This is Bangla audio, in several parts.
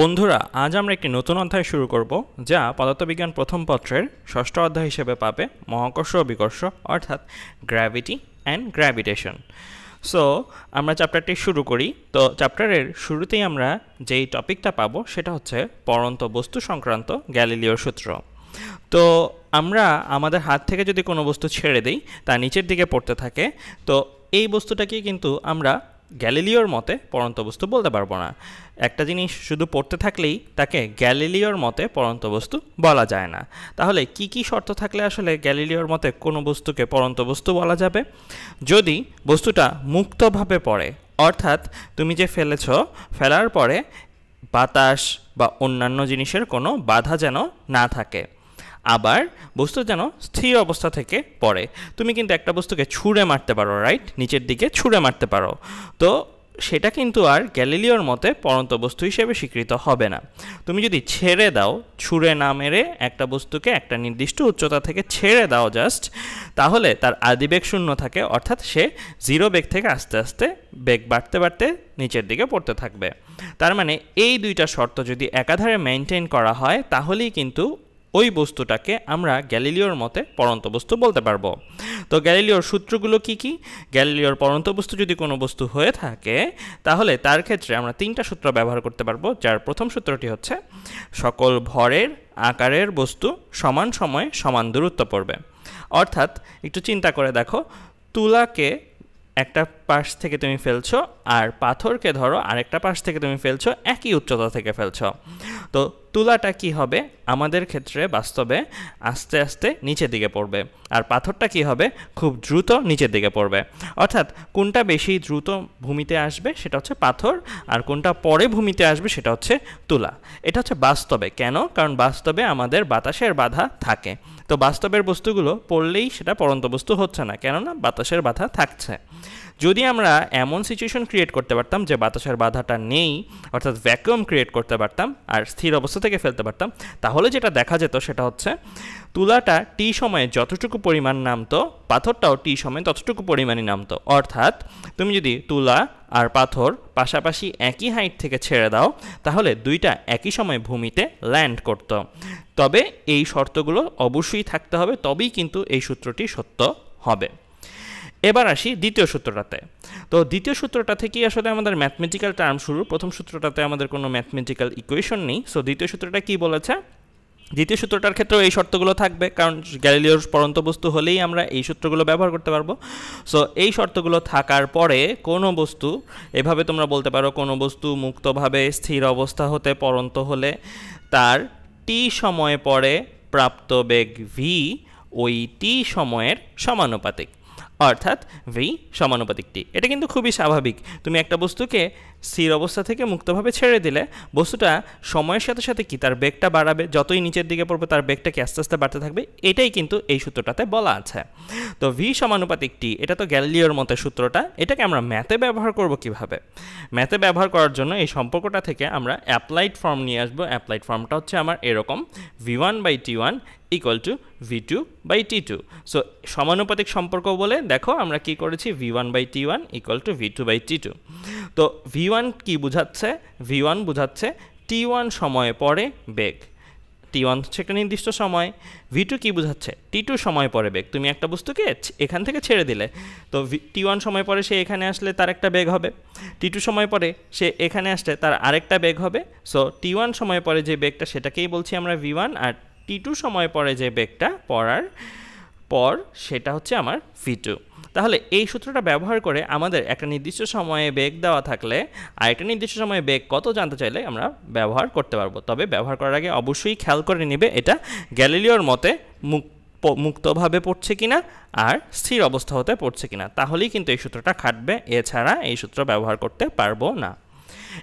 বন্ধুরা আজ আমরা একটি নতুন অধ্যায় শুরু করব যা পদার্থবিজ্ঞান প্রথম পত্রের ষষ্ঠ অধ্যায় হিসেবে পাবে মহাকর্ষ ও বিকর্ষ অর্থাৎ গ্র্যাভিটি অ্যান্ড গ্র্যাভিটেশন সো আমরা চ্যাপ্টারটি শুরু করি তো চ্যাপ্টারের শুরুতেই আমরা যেই টপিকটা পাবো সেটা হচ্ছে পরন্ত বস্তু সংক্রান্ত গ্যালিলিওর সূত্র তো আমরা আমাদের হাত থেকে যদি কোনো বস্তু ছেড়ে দিই তা নিচের দিকে পড়তে থাকে তো এই বস্তুটাকে কিন্তু আমরা গ্যালিলিওর মতে পরন্ত বস্তু বলতে পারবো না একটা জিনিস শুধু পড়তে থাকলেই তাকে গ্যালিলিওর মতে পরন্ত বস্তু বলা যায় না তাহলে কি কি শর্ত থাকলে আসলে গ্যালিলিওর মতে কোনো বস্তুকে পরন্ত বস্তু বলা যাবে যদি বস্তুটা মুক্তভাবে পড়ে অর্থাৎ তুমি যে ফেলেছ ফেলার পরে বাতাস বা অন্যান্য জিনিসের কোনো বাধা যেন না থাকে আবার বস্তু যেন স্থির অবস্থা থেকে পড়ে তুমি কিন্তু একটা বস্তুকে ছুঁড়ে মারতে পারো রাইট নিচের দিকে ছুঁড়ে মারতে পারো তো সেটা কিন্তু আর গ্যালিলিওর মতে পরন্ত বস্তু হিসেবে স্বীকৃত হবে না তুমি যদি ছেড়ে দাও ছুঁড়ে না মেরে একটা বস্তুকে একটা নির্দিষ্ট উচ্চতা থেকে ছেড়ে দাও জাস্ট তাহলে তার আদিবেগ শূন্য থাকে অর্থাৎ সে জিরো বেগ থেকে আস্তে আস্তে বেগ বাড়তে বাড়তে নিচের দিকে পড়তে থাকবে তার মানে এই দুইটা শর্ত যদি একাধারে মেনটেন করা হয় তাহলেই কিন্তু ওই বস্তুটাকে আমরা গ্যালিলিওর মতে পরন্ত বস্তু বলতে পারবো তো গ্যালিলিওর সূত্রগুলো কি কি গ্যালিলিওর পরন্ত বস্তু যদি কোনো বস্তু হয়ে থাকে তাহলে তার ক্ষেত্রে আমরা তিনটা সূত্র ব্যবহার করতে পারবো যার প্রথম সূত্রটি হচ্ছে সকল ভরের আকারের বস্তু সমান সময়ে সমান দূরত্ব পড়বে অর্থাৎ একটু চিন্তা করে দেখো তুলাকে একটা পাশ থেকে তুমি ফেলছো আর পাথরকে ধরো আরেকটা পাশ থেকে তুমি ফেলছো একই উচ্চতা থেকে ফেলছো তো তুলাটা কি হবে আমাদের ক্ষেত্রে বাস্তবে আস্তে আস্তে নিচের দিকে পড়বে আর পাথরটা কি হবে খুব দ্রুত নিচের দিকে পড়বে অর্থাৎ কোনটা বেশি দ্রুত ভূমিতে আসবে সেটা হচ্ছে পাথর আর কোনটা পরে ভূমিতে আসবে সেটা হচ্ছে তুলা এটা হচ্ছে বাস্তবে কেন কারণ বাস্তবে আমাদের বাতাসের বাধা থাকে তো বাস্তবের বস্তুগুলো পড়লেই সেটা পরন্ত বস্তু হচ্ছে না কেননা বাতাসের বাধা থাকছে যদি আমরা এমন সিচুয়েশন ক্রিয়েট করতে পারতাম যে বাতাসের বাধাটা নেই অর্থাৎ ভ্যাকুয়াম ক্রিয়েট করতে পারতাম আর স্থির অবস্থা থেকে ফেলতে পারতাম তাহলে যেটা দেখা যেত সেটা হচ্ছে তুলাটা টি সময়ে যতটুকু পরিমাণ নামতো পাথরটাও টি সময়ে ততটুকু পরিমাণে নামতো অর্থাৎ তুমি যদি তুলা আর পাথর পাশাপাশি একই হাইট থেকে ছেড়ে দাও তাহলে দুইটা একই সময় ভূমিতে ল্যান্ড করত তবে এই শর্তগুলো অবশ্যই থাকতে হবে তবেই কিন্তু এই সূত্রটি সত্য হবে এবার আসি দ্বিতীয় সূত্রটাতে তো দ্বিতীয় সূত্রটা থেকেই আসলে আমাদের ম্যাথমেটিক্যাল টার্ম শুরু প্রথম সূত্রটাতে আমাদের কোনো ম্যাথমেটিক্যাল ইকুয়েশন নেই সো দ্বিতীয় সূত্রটা কি বলেছে দ্বিতীয় সূত্রটার ক্ষেত্রেও এই শর্তগুলো থাকবে কারণ গ্যালিলিওর পরন্ত বস্তু হলেই আমরা এই সূত্রগুলো ব্যবহার করতে পারবো সো এই শর্তগুলো থাকার পরে কোনো বস্তু এভাবে তোমরা বলতে পারো কোনো বস্তু মুক্তভাবে স্থির অবস্থা হতে পরন্ত হলে তার টি সময় পরে প্রাপ্ত বেগ ভি ওই টি সময়ের সমানুপাতিক অর্থাৎ ভি সমানুপাতিক টি এটা কিন্তু খুবই স্বাভাবিক তুমি একটা বস্তুকে স্থির অবস্থা থেকে মুক্তভাবে ছেড়ে দিলে বস্তুটা সময়ের সাথে সাথে কি তার বেগটা বাড়াবে যতই নিচের দিকে পড়বে তার বেগটা কি আস্তে আস্তে বাড়তে থাকবে এটাই কিন্তু এই সূত্রটাতে বলা আছে তো ভি সমানুপাতিক টি এটা তো গ্যালিলিওর মতে সূত্রটা এটাকে আমরা ম্যাথে ব্যবহার করব কিভাবে ম্যাথে ব্যবহার করার জন্য এই সম্পর্কটা থেকে আমরা অ্যাপ্লাইড ফর্ম নিয়ে আসবো অ্যাপ্লাইড ফর্মটা হচ্ছে আমার এরকম V one by T one equal to V two by T two so সমানুপাতিক সম্পর্ক বলে দেখো আমরা কি করেছি V one by T one equal to V two by T two তো ভি ওয়ান কী বোঝাচ্ছে ভি ওয়ান বোঝাচ্ছে টি ওয়ান সময়ে পরে বেগ টি ওয়ান হচ্ছে একটা নির্দিষ্ট সময় ভি টু কী বোঝাচ্ছে টি টু সময় পরে বেগ তুমি একটা বস্তুকে এখান থেকে ছেড়ে দিলে তো টি ওয়ান সময় পরে সে এখানে আসলে তার একটা বেগ হবে টি টু সময় পরে সে এখানে আসলে তার আরেকটা বেগ হবে সো টি ওয়ান সময় পরে যে বেগটা সেটাকেই বলছি আমরা ভি ওয়ান আর টি টু সময় পরে যে বেগটা পড়ার পর সেটা হচ্ছে আমার ফি টু তাহলে এই সূত্রটা ব্যবহার করে আমাদের একটা নির্দিষ্ট সময়ে বেগ দেওয়া থাকলে আর একটা নির্দিষ্ট সময়ে বেগ কত জানতে চাইলে আমরা ব্যবহার করতে পারবো তবে ব্যবহার করার আগে অবশ্যই খেয়াল করে নিবে এটা গ্যালিলিওর মতে মুখ মুক্তভাবে পড়ছে কিনা আর স্থির অবস্থা হতে পড়ছে কিনা তাহলেই কিন্তু এই সূত্রটা খাটবে এছাড়া এই সূত্র ব্যবহার করতে পারবো না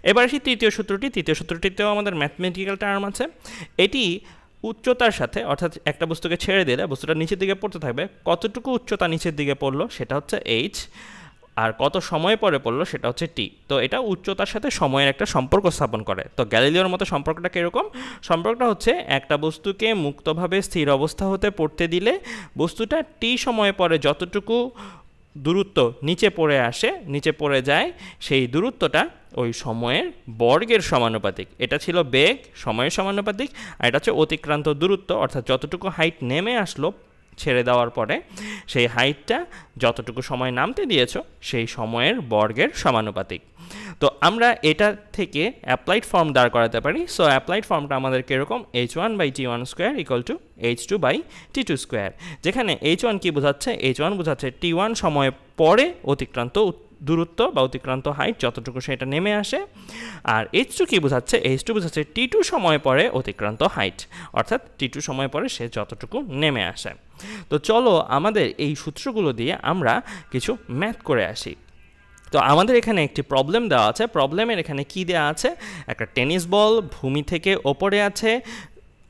এবার আসি তৃতীয় সূত্রটি তৃতীয় সূত্রটিতেও আমাদের ম্যাথমেটিক্যাল টার্ম আছে এটি উচ্চতার সাথে অর্থাৎ একটা বস্তুকে ছেড়ে দিলে বস্তুটা নিচের দিকে পড়তে থাকবে কতটুকু উচ্চতা নিচের দিকে পড়লো সেটা হচ্ছে এইচ আর কত সময় পরে পড়লো সেটা হচ্ছে টি তো এটা উচ্চতার সাথে সময়ের একটা সম্পর্ক স্থাপন করে তো গ্যালিলিওর মতো সম্পর্কটা কীরকম সম্পর্কটা হচ্ছে একটা বস্তুকে মুক্তভাবে স্থির অবস্থা হতে পড়তে দিলে বস্তুটা টি সময় পরে যতটুকু দূরত্ব নিচে পড়ে আসে নিচে পড়ে যায় সেই দূরত্বটা ওই সময়ের বর্গের সমানুপাতিক এটা ছিল বেগ সময়ের সমানুপাতিক আর এটা হচ্ছে অতিক্রান্ত দূরত্ব অর্থাৎ যতটুকু হাইট নেমে আসলো ছেড়ে দেওয়ার পরে সেই হাইটটা যতটুকু সময় নামতে দিয়েছ সেই সময়ের বর্গের সমানুপাতিক তো আমরা এটা থেকে অ্যাপ্লাইড ফর্ম দাঁড় করাতে পারি সো অ্যাপ্লাইড ফর্মটা আমাদের কীরকম H one by T one square equal to H two by T two square যেখানে এইচ ওয়ান কী বোঝাচ্ছে এইচ ওয়ান বোঝাচ্ছে টি ওয়ান সময় পরে অতিক্রান্ত দূরত্ব বা অতিক্রান্ত হাইট যতটুকু সেটা নেমে আসে আর এইচ টু কী বোঝাচ্ছে এইচ টু বোঝাচ্ছে টি টু সময় পরে অতিক্রান্ত হাইট অর্থাৎ টি টু সময় পরে সে যতটুকু নেমে আসে তো চলো আমাদের এই সূত্রগুলো দিয়ে আমরা কিছু ম্যাথ করে আসি তো আমাদের এখানে একটি প্রবলেম দেওয়া আছে প্রবলেমের এখানে কি দেওয়া আছে একটা টেনিস বল ভূমি থেকে ওপরে আছে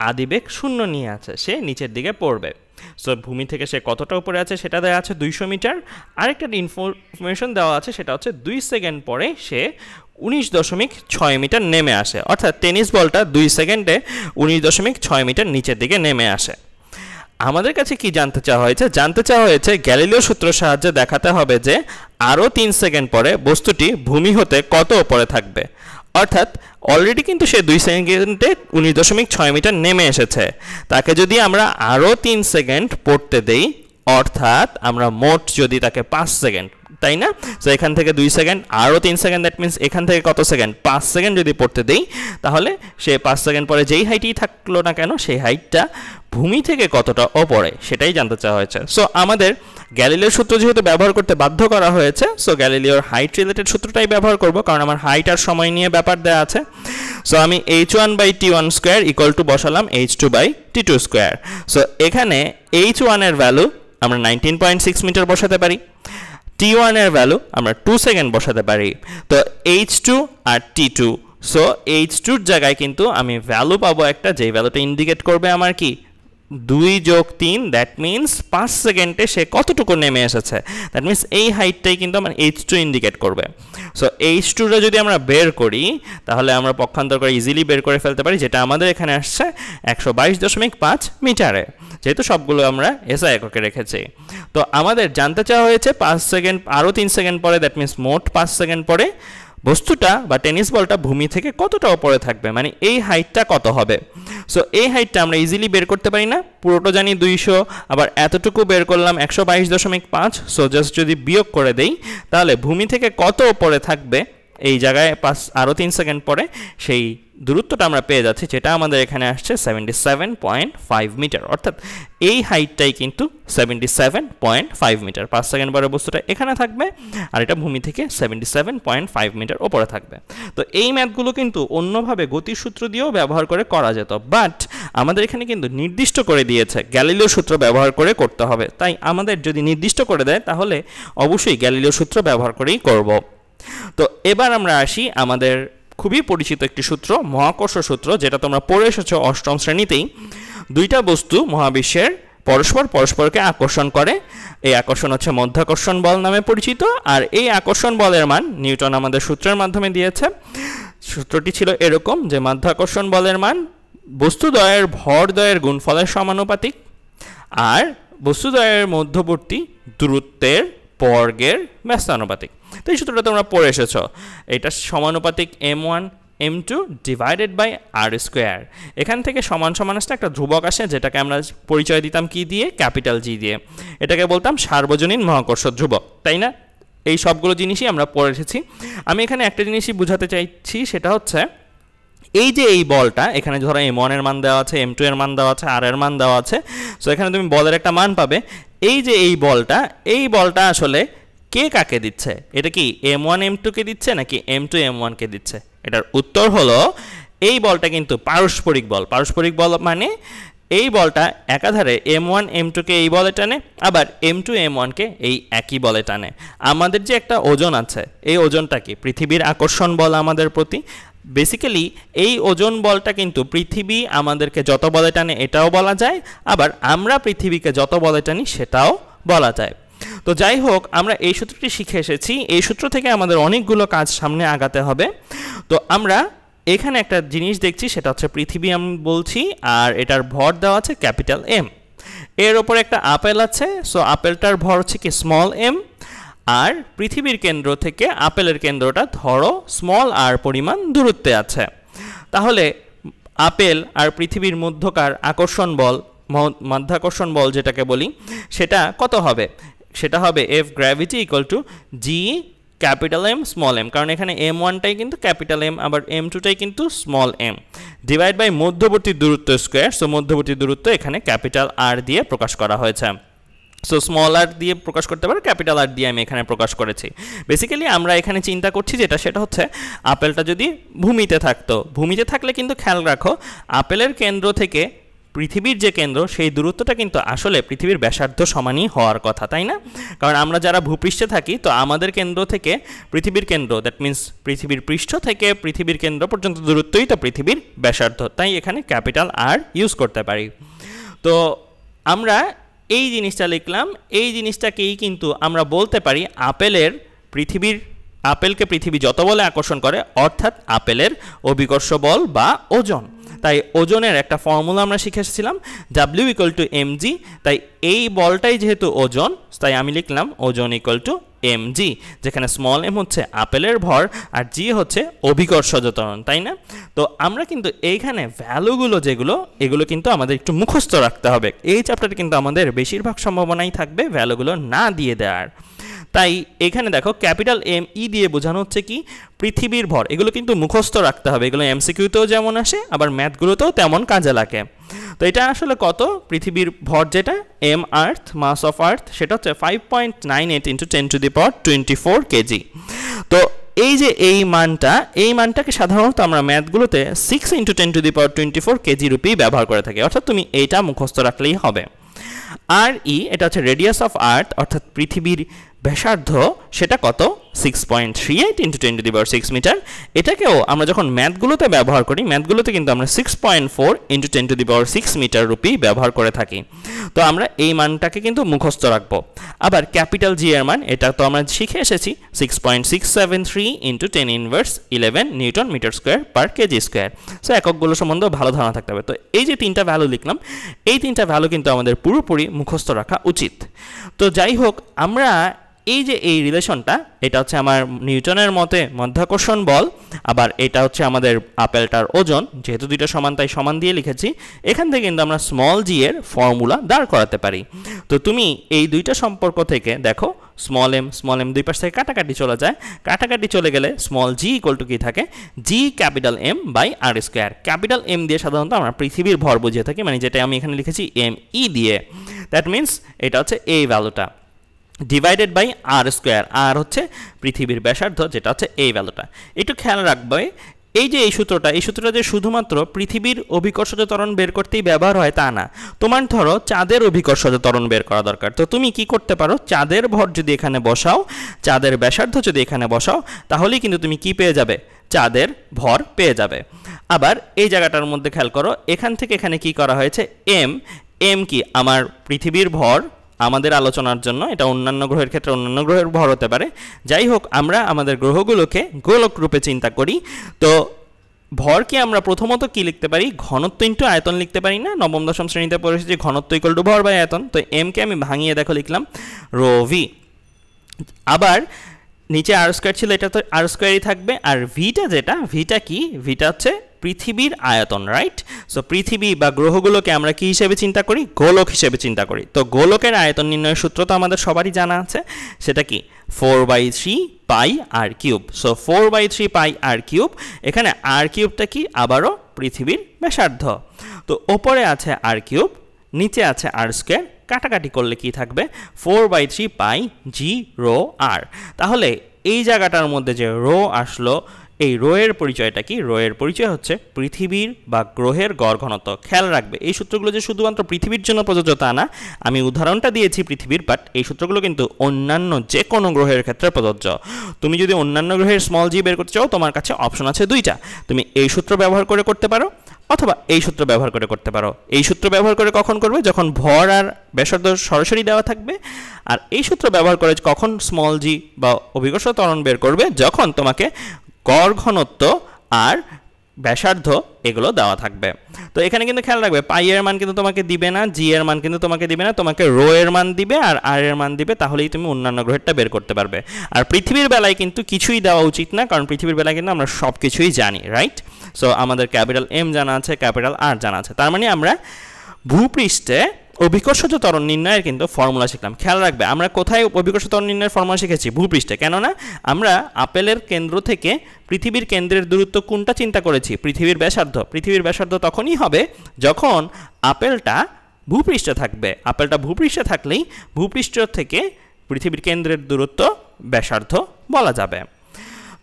আদিবেগ শূন্য নিয়ে আছে সে নিচের দিকে পড়বে সো ভূমি থেকে সে কতটা উপরে আছে সেটা দেওয়া আছে দুইশো মিটার আরেকটা ইনফরমেশন দেওয়া আছে সেটা হচ্ছে দুই সেকেন্ড পরে সে উনিশ দশমিক ছয় মিটার নেমে আসে অর্থাৎ টেনিস বলটা দুই সেকেন্ডে উনিশ দশমিক ছয় মিটার নিচের দিকে নেমে আসে আমাদের কাছে কি জানতে চাওয়া হয়েছে জানতে চাওয়া হয়েছে গ্যালিলিও সূত্র সাহায্যে দেখাতে হবে যে আরও তিন সেকেন্ড পরে বস্তুটি ভূমি হতে কত ওপরে থাকবে অর্থাৎ অলরেডি কিন্তু সে দুই সেকেন্ডে উনিশ দশমিক ছয় মিটার নেমে এসেছে তাকে যদি আমরা আরও তিন সেকেন্ড পড়তে দেই অর্থাৎ আমরা মোট যদি তাকে পাঁচ সেকেন্ড তাই না সো এখান থেকে দুই সেকেন্ড আরও তিন সেকেন্ড দ্যাট মিনস এখান থেকে কত সেকেন্ড পাঁচ সেকেন্ড যদি পড়তে দেই তাহলে সে পাঁচ সেকেন্ড পরে যেই হাইটই থাকলো না কেন সেই হাইটটা ভূমি থেকে কতটা ওপরে সেটাই জানতে চাওয়া হয়েছে সো আমাদের গ্যালিলিওর সূত্র যেহেতু ব্যবহার করতে বাধ্য করা হয়েছে সো গ্যালিলিওর হাইট রিলেটেড সূত্রটাই ব্যবহার করব কারণ আমার হাইট আর সময় নিয়ে ব্যাপার দেওয়া আছে সো আমি H one by T one square equal to বসালাম H two by T two square so এখানে এইচ ওয়ানের ভ্যালু আমরা নাইনটিন পয়েন্ট সিক্স মিটার বসাতে পারি টি ওয়ানের ভ্যালু আমরা টু সেকেন্ড বসাতে পারি তো এইচ টু আর টি টু সো এইচ টুর জায়গায় কিন্তু আমি ভ্যালু পাবো একটা যেই ভ্যালুটা ইন্ডিকেট করবে আমার কি দুই যোগ তিন দ্যাট মিন্স পাঁচ সেকেন্ডে সে কতটুকু নেমে এসেছে দ্যাট মিন্স এই হাইটটাই কিন্তু আমার এইচ টু ইন্ডিকেট করবে সো এইচ টুটা যদি আমরা বের করি তাহলে আমরা পক্ষান্তর করে ইজিলি বের করে ফেলতে পারি যেটা আমাদের এখানে আসছে একশো বাইশ দশমিক পাঁচ মিটারে যেহেতু সবগুলো আমরা এসআই এককে রেখেছি তো আমাদের জানতে চাওয়া হয়েছে পাঁচ সেকেন্ড আরও তিন সেকেন্ড পরে দ্যাট মিন্স মোট পাঁচ সেকেন্ড পরে বস্তুটা বা টেনিস বলটা ভূমি থেকে কতটা ওপরে থাকবে মানে এই হাইটটা কত হবে সো এই হাইটটা আমরা ইজিলি বের করতে পারি না পুরোটা জানি দুইশো আবার এতটুকু বের করলাম একশো বাইশ দশমিক পাঁচ সো জাস্ট যদি বিয়োগ করে দেই তাহলে ভূমি থেকে কত ওপরে থাকবে এই জায়গায় পাঁচ আরও তিন সেকেন্ড পরে সেই দূরত্বটা আমরা পেয়ে যাচ্ছি যেটা আমাদের এখানে আসছে seventy seven point five metre অর্থাৎ এই হাইটটাই কিন্তু seventy seven point five metre পাঁচ সেকেন্ড পরে বস্তুটা এখানে থাকবে আর এটা ভূমি থেকে seventy seven point five metre ওপরে থাকবে তো এই ম্যাথগুলো কিন্তু অন্যভাবে গতিসূত্র দিয়েও ব্যবহার করে করা যেত বাট আমাদের এখানে কিন্তু নির্দিষ্ট করে দিয়েছে গ্যালিলীয় সূত্র ব্যবহার করে করতে হবে তাই আমাদের যদি নির্দিষ্ট করে দেয় তাহলে অবশ্যই গ্যালিলীয় সূত্র ব্যবহার করেই করব তো এবার আমরা আসি আমাদের খুবই পরিচিত একটি সূত্র মহাকর্ষ সূত্র যেটা তোমরা পড়ে এসেছো অষ্টম শ্রেণীতেই দুইটা বস্তু মহাবিশ্বের পরস্পর পরস্পরকে আকর্ষণ করে এই আকর্ষণ হচ্ছে মধ্যাকর্ষণ বল নামে পরিচিত আর এই আকর্ষণ বলের মান নিউটন আমাদের সূত্রের মাধ্যমে দিয়েছে সূত্রটি ছিল এরকম যে মাধ্যাকর্ষণ বলের মান বস্তুদ্বয়ের ভরদ্বয়ের গুণফলের সমানুপাতিক আর বস্তুদ্বয়ের মধ্যবর্তী দূরত্বের বর্গের ব্যস্তানুপাতিক তো এই সূত্রটা তোমরা পড়ে এসেছ এটা সমানুপাতিক M one M two divided by R square এখান থেকে সমান সমান আসলে একটা ধ্রুবক আসে যেটাকে আমরা পরিচয় দিতাম কি দিয়ে ক্যাপিটাল জি দিয়ে এটাকে বলতাম সার্বজনীন মহাকর্ষ ধ্রুবক তাই না এই সবগুলো জিনিসই আমরা পড়ে এসেছি আমি এখানে একটা জিনিসই বোঝাতে চাইছি সেটা হচ্ছে এই যে এই বলটা এখানে ধরো এম ওয়ানের মান দেওয়া আছে এম টু এর মান দেওয়া আছে আর এর মান দেওয়া আছে সো এখানে তুমি বলের একটা মান পাবে এই যে এই বলটা এই বলটা আসলে কে কাকে দিচ্ছে এটা কি এম ওয়ান এম টুকে দিচ্ছে নাকি এম টু এম ওয়ানকে দিচ্ছে এটার উত্তর হলো এই বলটা কিন্তু পারস্পরিক বল পারস্পরিক বল মানে এই বলটা একাধারে এম ওয়ান এম টুকে এই বলে টানে আবার এম টু এম ওয়ানকে এই একই বলে টানে আমাদের যে একটা ওজন আছে এই ওজনটা কি পৃথিবীর আকর্ষণ বল আমাদের প্রতি বেসিক্যালি এই ওজন বলটা কিন্তু পৃথিবী আমাদেরকে যত বলে টানে এটাও বলা যায় আবার আমরা পৃথিবীকে যত বলে টানি সেটাও বলা যায় তো যাই হোক আমরা এই সূত্রটি শিখে এসেছি এই সূত্র থেকে আমাদের অনেকগুলো কাজ সামনে আগাতে হবে তো আমরা এখানে একটা জিনিস দেখছি সেটা হচ্ছে পৃথিবী আমি বলছি আর এটার ভর দেওয়া আছে ক্যাপিটাল এম এর ওপর একটা আপেল আছে সো আপেলটার ভর হচ্ছে কি স্মল এম আর পৃথিবীর কেন্দ্র থেকে আপেলের কেন্দ্রটা ধরো স্মল আর পরিমাণ দূরত্বে আছে তাহলে আপেল আর পৃথিবীর মধ্যকার আকর্ষণ বল মাধ্যাকর্ষণ বল যেটাকে বলি সেটা কত হবে সেটা হবে F gravity equal to G capital M small M কারণ এখানে এম ওয়ানটাই কিন্তু ক্যাপিটাল এম আবার এম টুটাই কিন্তু স্মল এম ডিভাইড বাই মধ্যবর্তী দূরত্ব স্কোয়ার সো মধ্যবর্তী দূরত্ব এখানে ক্যাপিটাল আর দিয়ে প্রকাশ করা হয়েছে সো স্মল আর দিয়ে প্রকাশ করতে পারো ক্যাপিটাল আর দিয়ে আমি এখানে প্রকাশ করেছি বেসিক্যালি আমরা এখানে চিন্তা করছি যেটা সেটা হচ্ছে আপেলটা যদি ভূমিতে থাকতো ভূমিতে থাকলে কিন্তু খেয়াল রাখো আপেলের কেন্দ্র থেকে পৃথিবীর যে কেন্দ্র সেই দূরত্বটা কিন্তু আসলে পৃথিবীর ব্যাসার্ধ সমানই হওয়ার কথা তাই না কারণ আমরা যারা ভূপৃষ্ঠে থাকি তো আমাদের কেন্দ্র থেকে পৃথিবীর কেন্দ্র দ্যাট মিন্স পৃথিবীর পৃষ্ঠ থেকে পৃথিবীর কেন্দ্র পর্যন্ত দূরত্বই তো পৃথিবীর ব্যাসার্ধ তাই এখানে ক্যাপিটাল আর ইউজ করতে পারি তো আমরা এই জিনিসটা লিখলাম এই জিনিসটাকেই কিন্তু আমরা বলতে পারি আপেলের পৃথিবীর আপেলকে পৃথিবী যত বলে আকর্ষণ করে অর্থাৎ আপেলের অভিকর্ষ বল বা ওজন তাই ওজনের একটা ফর্মুলা আমরা শিখেছিলাম ডাব্লিউ ইকুয়াল টু এমজি তাই এই বলটাই যেহেতু ওজন তাই আমি লিখলাম ওজন ইকুয়াল টু এমজি যেখানে স্মল এম হচ্ছে আপেলের ভর আর জি হচ্ছে অভিকর্ষ যতরণ তাই না তো আমরা কিন্তু এইখানে ভ্যালুগুলো যেগুলো এগুলো কিন্তু আমাদের একটু মুখস্থ রাখতে হবে এই চ্যাপ্টারে কিন্তু আমাদের বেশিরভাগ সম্ভাবনাই থাকবে ভ্যালুগুলো না দিয়ে দেওয়ার তাই এখানে দেখো ক্যাপিটাল এম ই দিয়ে বোঝানো হচ্ছে কি পৃথিবীর ভর এগুলো কিন্তু মুখস্থ রাখতে হবে এগুলো এমসিকিউতেও যেমন আসে আবার ম্যাথগুলোতেও তেমন কাজে লাগে তো এটা আসলে কত পৃথিবীর ভর যেটা M earth mass of earth সেটা হচ্ছে five point nine eight into ten to the power twenty four kg তো এই যে এই মানটা এই মানটাকে সাধারণত আমরা ম্যাথগুলোতে six into ten to the power twenty four kg রুপি ব্যবহার করে থাকি অর্থাৎ তুমি এইটা মুখস্থ রাখলেই হবে আর ই এটা হচ্ছে রেডিয়াস অফ আর্থ অর্থাৎ পৃথিবীর ব্যাসার্ধ সেটা কত six point three eight into ten to the power six metre এটাকেও আমরা যখন ম্যাথগুলোতে ব্যবহার করি ম্যাথগুলোতে কিন্তু আমরা six point four into ten to the power six metre রুপি ব্যবহার করে থাকি তো আমরা এই মানটাকে কিন্তু মুখস্থ রাখবো আবার ক্যাপিটাল জি এর মান এটা তো আমরা শিখে এসেছি six point six seven three into ten inverse eleven newton metre square per kg square so এককগুলো সম্বন্ধে ভালো ধারণা থাকতে হবে তো এই যে তিনটা ভ্যালু লিখলাম এই তিনটা ভ্যালু কিন্তু আমাদের পুরোপুরি মুখস্থ রাখা উচিত তো যাই হোক আমরা এই যে এই রিলেশনটা এটা হচ্ছে আমার নিউটনের মতে মধ্যাকর্ষণ বল আবার এটা হচ্ছে আমাদের আপেলটার ওজন যেহেতু দুইটা সমান তাই সমান দিয়ে লিখেছি এখান থেকে কিন্তু আমরা স্মল জি এর ফর্মুলা দাঁড় করাতে পারি তো তুমি এই দুইটা সম্পর্ক থেকে দেখো স্মল এম স্মল এম দুই পাশ থেকে কাটাকাটি চলে যায় কাটাকাটি চলে গেলে স্মল জি ইকোয়াল টু কি থাকে G capital M by R square capital M দিয়ে সাধারণত আমরা পৃথিবীর ভর বুঝিয়ে থাকি মানে যেটা আমি এখানে লিখেছি এম ই e দিয়ে দ্যাট মিন্স এটা হচ্ছে এই ভ্যালুটা divided by R square R হচ্ছে পৃথিবীর ব্যাসার্ধ যেটা হচ্ছে এই ভ্যালুটা একটু খেয়াল রাখবে এই যে এই সূত্রটা এই সূত্রটা যে শুধুমাত্র পৃথিবীর অভিকর্ষজ তরণ বের করতেই ব্যবহার হয় তা না তোমার ধরো চাঁদের অভিকর্ষজ তরণ বের করা দরকার তো তুমি কি করতে পারো চাঁদের ভর যদি এখানে বসাও চাঁদের ব্যাসার্ধ যদি এখানে বসাও তাহলেই কিন্তু তুমি কি পেয়ে যাবে চাঁদের ভর পেয়ে যাবে আবার এই জায়গাটার মধ্যে খেয়াল করো এখান থেকে এখানে কি করা হয়েছে এম এম কি আমার পৃথিবীর ভর আমাদের আলোচনার জন্য এটা অন্যান্য গ্রহের ক্ষেত্রে অন্যান্য গ্রহের ভর হতে পারে যাই হোক আমরা আমাদের গ্রহগুলোকে গোলক রূপে চিন্তা করি তো ভরকে আমরা প্রথমত কি লিখতে পারি ঘনত্ব ইন্টু আয়তন লিখতে পারি না নবম দশম শ্রেণীতে পড়েছি যে ঘনত্ব ইকল টু ভর বাই আয়তন তো এমকে আমি ভাঙিয়ে দেখো লিখলাম রোভি আবার নিচে আর স্কোয়ার ছিল এটা তো আর স্কোয়ারই থাকবে আর ভিটা যেটা ভিটা কি ভিটা হচ্ছে পৃথিবীর আয়তন রাইট সো পৃথিবী বা গ্রহগুলোকে আমরা কি হিসেবে চিন্তা করি গোলক হিসেবে চিন্তা করি তো গোলকের আয়তন নির্ণয়ের সূত্র তো আমাদের সবারই জানা আছে সেটা কি four by three pi R cube so four by three pi R cube এখানে আর কিউবটা কি আবারও পৃথিবীর ব্যাসার্ধ তো ওপরে আছে আর কিউব নিচে আছে আর স্কোয়ার কাটাকাটি করলে কি থাকবে four by three pi G rho R তাহলে এই জায়গাটার মধ্যে যে রো আসলো এই রোয়ের পরিচয়টা কি রোয়ের পরিচয় হচ্ছে পৃথিবীর বা গ্রহের গড় ঘনত্ব খেয়াল রাখবে এই সূত্রগুলো যে শুধুমাত্র পৃথিবীর জন্য প্রযোজ্য তা না আমি উদাহরণটা দিয়েছি পৃথিবীর বাট এই সূত্রগুলো কিন্তু অন্যান্য যে কোনো গ্রহের ক্ষেত্রে প্রযোজ্য তুমি যদি অন্যান্য গ্রহের স্মল জি বের করতে চাও তোমার কাছে অপশন আছে দুইটা তুমি এই সূত্র ব্যবহার করে করতে পারো অথবা এই সূত্র ব্যবহার করে করতে পারো এই সূত্র ব্যবহার করে কখন করবে যখন ভর আর ব্যাসার্ধ সরাসরি দেওয়া থাকবে আর এই সূত্র ব্যবহার করে কখন স্মল জি বা অভিকর্ষ ত্বরণ বের করবে যখন তোমাকে গড় ঘনত্ব আর ব্যাসার্ধ এগুলো দেওয়া থাকবে তো এখানে কিন্তু খেয়াল রাখবে পাই এর মান কিন্তু তোমাকে দিবে না জি এর মান কিন্তু তোমাকে দিবে না তোমাকে রো এর মান দিবে আর আর এর মান দিবে তাহলেই তুমি অন্যান্য গ্রহেরটা বের করতে পারবে আর পৃথিবীর বেলায় কিন্তু কিছুই দেওয়া উচিত না কারণ পৃথিবীর বেলায় কিন্তু আমরা সব কিছুই জানি রাইট সো আমাদের ক্যাপিটাল এম জানা আছে ক্যাপিটাল আর জানা আছে তার মানে আমরা ভূপৃষ্ঠে অভিকর্ষজ তরণ নির্ণয়ের কিন্তু ফর্মুলা শিখলাম খেয়াল রাখবে আমরা কোথায় অভিকর্ষ তরণ নির্ণয়ের ফর্মুলা শিখেছি ভূপৃষ্ঠে কেননা আমরা আপেলের কেন্দ্র থেকে পৃথিবীর কেন্দ্রের দূরত্ব কোনটা চিন্তা করেছি পৃথিবীর ব্যাসার্ধ পৃথিবীর ব্যাসার্ধ তখনই হবে যখন আপেলটা ভূপৃষ্ঠে থাকবে আপেলটা ভূপৃষ্ঠে থাকলেই ভূপৃষ্ঠ থেকে পৃথিবীর কেন্দ্রের দূরত্ব ব্যাসার্ধ বলা যাবে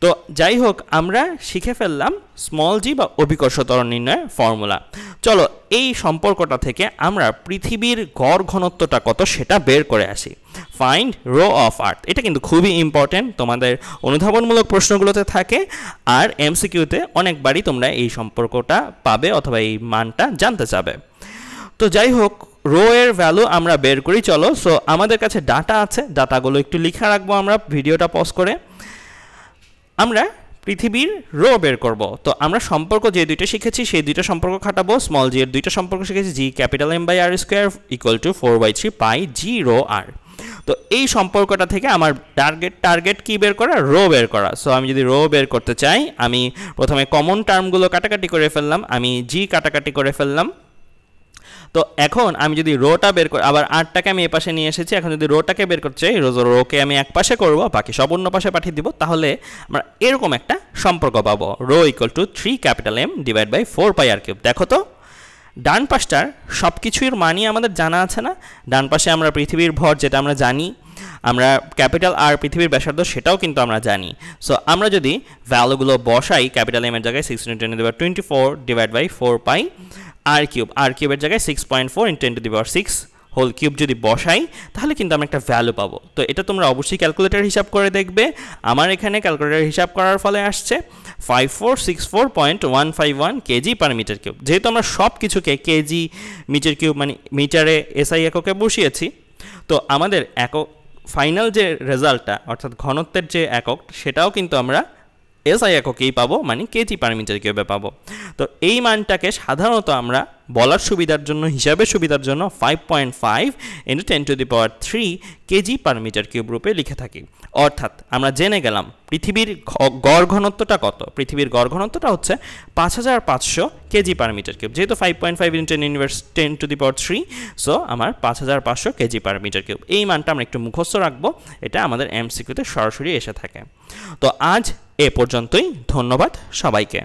তো যাই হোক আমরা শিখে ফেললাম স্মল জি বা অভিকর্ষ ত্বরণ নির্ণয়ের ফর্মুলা চলো এই সম্পর্কটা থেকে আমরা পৃথিবীর গড় ঘনত্বটা কত সেটা বের করে আসি ফাইন্ড রো অফ আর্থ এটা কিন্তু খুবই ইম্পর্টেন্ট তোমাদের অনুধাবনমূলক প্রশ্নগুলোতে থাকে আর এমসিকিউতে অনেকবারই তোমরা এই সম্পর্কটা পাবে অথবা এই মানটা জানতে চাবে তো যাই হোক রো এর ভ্যালু আমরা বের করি চলো সো আমাদের কাছে ডাটা আছে ডাটাগুলো একটু লিখে রাখবো আমরা ভিডিওটা পজ করে আমরা পৃথিবীর রো বের করব তো আমরা সম্পর্ক যে দুইটা শিখেছি সেই দুইটা সম্পর্ক খাটাবো স্মল জি এর দুইটা সম্পর্ক শিখেছি G capital M by R square equal to four by three pi G rho R তো এই সম্পর্কটা থেকে আমার টার্গেট টার্গেট কি বের করা রো বের করা সো আমি যদি রো বের করতে চাই আমি প্রথমে কমন টার্মগুলো কাটাকাটি করে ফেললাম আমি জি কাটাকাটি করে ফেললাম তো এখন আমি যদি রোটা বের করি আবার আটটাকে আমি এ পাশে নিয়ে এসেছি এখন যদি রোটাকে বের করছে চাই রোকে আমি এক পাশে করবো বাকি সব অন্য পাশে পাঠিয়ে দিব তাহলে আমরা এরকম একটা সম্পর্ক পাবো rho equal to three capital M divide by four pi R cube দেখো তো ডান পাশটার সব কিছুর মানই আমাদের জানা আছে না ডান পাশে আমরা পৃথিবীর ভর যেটা আমরা জানি আমরা ক্যাপিটাল আর পৃথিবীর ব্যাসার্ধ সেটাও কিন্তু আমরা জানি সো আমরা যদি ভ্যালুগুলো বসাই ক্যাপিটাল এমের জায়গায় sixteen twenty twenty four divide by four pi R cube R কিউবের জায়গায় six point four in ten to the power six whole cube যদি বসাই তাহলে কিন্তু আমরা একটা ভ্যালু পাবো তো এটা তোমরা অবশ্যই ক্যালকুলেটার হিসাব করে দেখবে আমার এখানে ক্যালকুলেটার হিসাব করার ফলে আসছে five four six four point one five one kg per metre cube যেহেতু আমরা সব কিছুকে কেজি মিটার কিউব মানে মিটারে এসআই এককে বসিয়েছি তো আমাদের একক ফাইনাল যে রেজাল্টটা অর্থাৎ ঘনত্বের যে একক সেটাও কিন্তু আমরা এসআই এককেই পাবো মানে কেজি পার মিটার কিউবে পাবো তো এই মানটাকে সাধারণত আমরা বলার সুবিধার জন্য হিসাবে সুবিধার জন্য five point five into ten to the power three kg per metre cube রূপে লিখে থাকি অর্থাৎ আমরা জেনে গেলাম পৃথিবীর গড় ঘনত্বটা কত পৃথিবীর গড় ঘনত্বটা হচ্ছে পাঁচ হাজার পাঁচশো কেজি পার মিটার কিউব যেহেতু five point five into ten universe ten to the power three so আমার পাঁচ হাজার পাঁচশো কেজি পার মিটার কিউব এই মানটা আমরা একটু মুখস্থ রাখবো এটা আমাদের এমসিকিউতে সরাসরি এসে থাকে তো আজ এ পর্যন্তই ধন্যবাদ সবাইকে